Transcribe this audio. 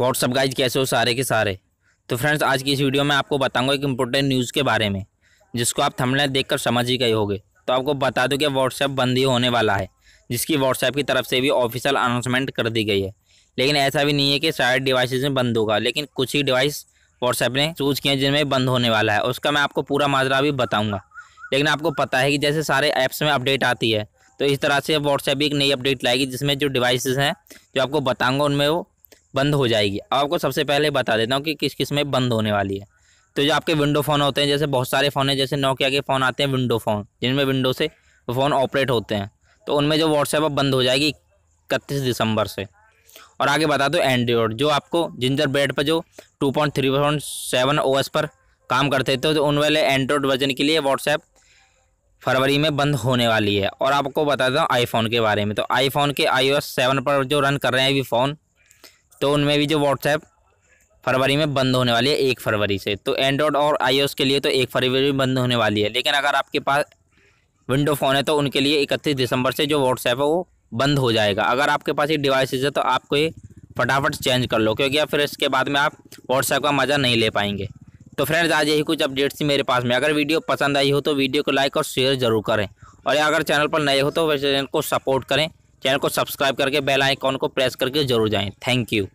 what's up guys कैसे हो सारे के सारे तो फ्रेंड्स आज की इस वीडियो में आपको बताऊंगा एक इम्पोर्टेंट न्यूज़ के बारे में जिसको आप थंबनेल देखकर समझ ही गए होगे तो आपको बता दूं कि व्हाट्सएप बंद ही होने वाला है जिसकी व्हाट्सएप की तरफ से भी ऑफिशियल अनाउंसमेंट कर दी गई है लेकिन ऐसा भी नहीं है कि सारे डिवाइस में बंद होगा लेकिन कुछ ही डिवाइस व्हाट्सएप ने चूज़ किए हैं जिनमें बंद होने वाला है उसका मैं आपको पूरा माजरा भी बताऊँगा लेकिन आपको पता है कि जैसे सारे ऐप्स में अपडेट आती है तो इस तरह से व्हाट्सएप भी एक नई अपडेट लाएगी जिसमें जो डिवाइसेस हैं जो आपको बताऊंगा उनमें वो बंद हो जाएगी अब आपको सबसे पहले बता देता हूँ कि किस किस में बंद होने वाली है तो जो आपके विंडो फ़ोन होते हैं जैसे बहुत सारे फ़ोन हैं जैसे नोकिया के फ़ोन आते हैं विंडो फ़ोन जिनमें विंडो से फ़ोन ऑपरेट होते हैं तो उनमें जो व्हाट्सएप अब बंद हो जाएगी इकतीस दिसंबर से और आगे बता दो एंड्रॉयड जो आपको जिंजर बेड पर जो two point three point seven O S पर काम करते थे तो उन वाले एंड्रॉयड वर्जन के लिए व्हाट्सएप फरवरी में बंद होने वाली है और आपको बता देता आईफोन के बारे में तो आईफोन के आईओएस सेवन पर जो रन कर रहे हैं अभी फ़ोन तो उनमें भी जो व्हाट्सएप फरवरी में बंद होने वाली है एक फरवरी से तो एंड्रॉयड और आई के लिए तो एक फरवरी में बंद होने वाली है लेकिन अगर आपके पास विंडो फ़ोन है तो उनके लिए इकतीस दिसंबर से जो व्हाट्सएप है वो बंद हो जाएगा अगर आपके पास ये डिवाइसेज है तो आपको ये फटाफट चेंज कर लो क्योंकि फिर इसके बाद में आप व्हाट्सएप का मज़ा नहीं ले पाएंगे तो फ्रेंड्स आज यही कुछ अपडेट्स मेरे पास में अगर वीडियो पसंद आई हो तो वीडियो को लाइक और शेयर ज़रूर करें और अगर चैनल पर नए हो तो वैसे चैनल को सपोर्ट करें चैनल को सब्सक्राइब करके बेल आइकॉन को प्रेस करके जरूर जाएं थैंक यू